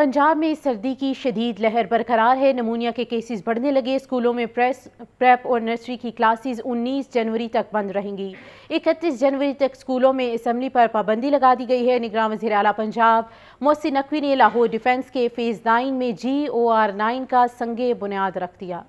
पंजाब में सर्दी की शदीद लहर बरकरार है नमूनिया के केसेस बढ़ने लगे स्कूलों में प्रेस प्रेप और नर्सरी की क्लासेस 19 जनवरी तक बंद रहेंगी 31 जनवरी तक स्कूलों में इसम्बली पर पाबंदी लगा दी गई है निगरान वजी अला पंजाब मोहसिन नकवी ने लाहौर डिफेंस के फेज़ नाइन में जी ओ आर नाइन का संगे बुनियाद रख दिया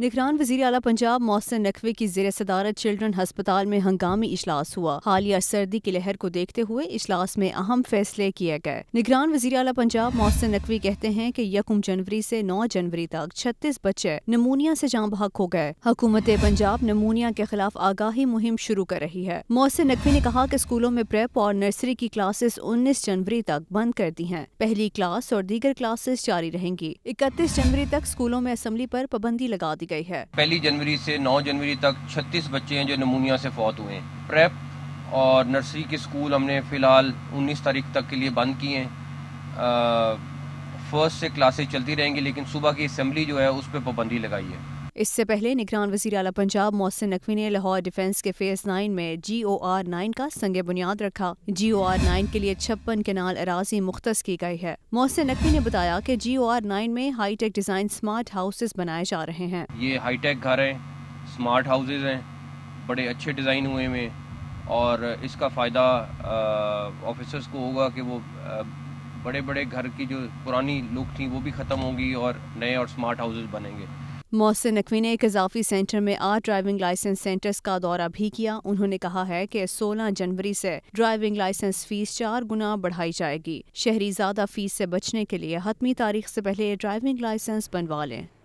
निगरान वजी अला पंजाब मोहसिन नकवी की जेर सदारत चिल्ड्रन हस्पताल में हंगामी इजलास हुआ हालिया सर्दी की लहर को देखते हुए इजलास में अहम फैसले किए गए निगरान वजी अला पंजाब मोहसिन नकवी कहते हैं की यकम जनवरी ऐसी नौ जनवरी तक छत्तीस बच्चे नमूनिया ऐसी जाँ बहक हो गए हुकूमत पंजाब नमूनिया के खिलाफ आगाही मुहिम शुरू कर रही है मोहसिन नकवी ने कहा की स्कूलों में प्रेप और नर्सरी की क्लासेस उन्नीस जनवरी तक बंद कर दी है पहली क्लास और दीगर क्लासेस जारी रहेंगी इकतीस जनवरी तक स्कूलों में असम्बली आरोप पाबंदी लगा दी गई है पहली जनवरी से 9 जनवरी तक 36 बच्चे हैं जो नमूनिया से फौत हुए हैं प्रेप और नर्सरी के स्कूल हमने फिलहाल 19 तारीख तक के लिए बंद किए हैं फर्स्ट से क्लासेज चलती रहेंगी लेकिन सुबह की असम्बली जो है उस पर पाबंदी लगाई है इससे पहले निगरान वजीर अला पंजाब मोहसिन नकवी ने लाहौर डिफेंस के फेज नाइन में जी ओ आर नाइन का संग बुनियाद रखा जी ओ आर नाइन के लिए छप्पन केनाल अराजी मुख्त की गई है मोहसिन नकवी ने बताया की जी ओ आर नाइन में high tech design smart houses बनाए जा रहे हैं ये हाई टेक घर है स्मार्ट हाउसेज है बड़े अच्छे डिज़ाइन हुए में और इसका फ़ायदा ऑफिसर्स को होगा कि वो आ, बड़े बड़े घर की जो पुरानी लुक थी वो भी ख़त्म होगी और नए और स्मार्ट हाउसेज बनेंगे मोहसिन नकवी ने एक इजाफी सेंटर में आठ ड्राइविंग लाइसेंस सेंटर्स का दौरा भी किया उन्होंने कहा है कि 16 जनवरी से ड्राइविंग लाइसेंस फीस चार गुना बढ़ाई जाएगी शहरी ज्यादा फीस से बचने के लिए हतमी तारीख से पहले ड्राइविंग लाइसेंस बनवा लें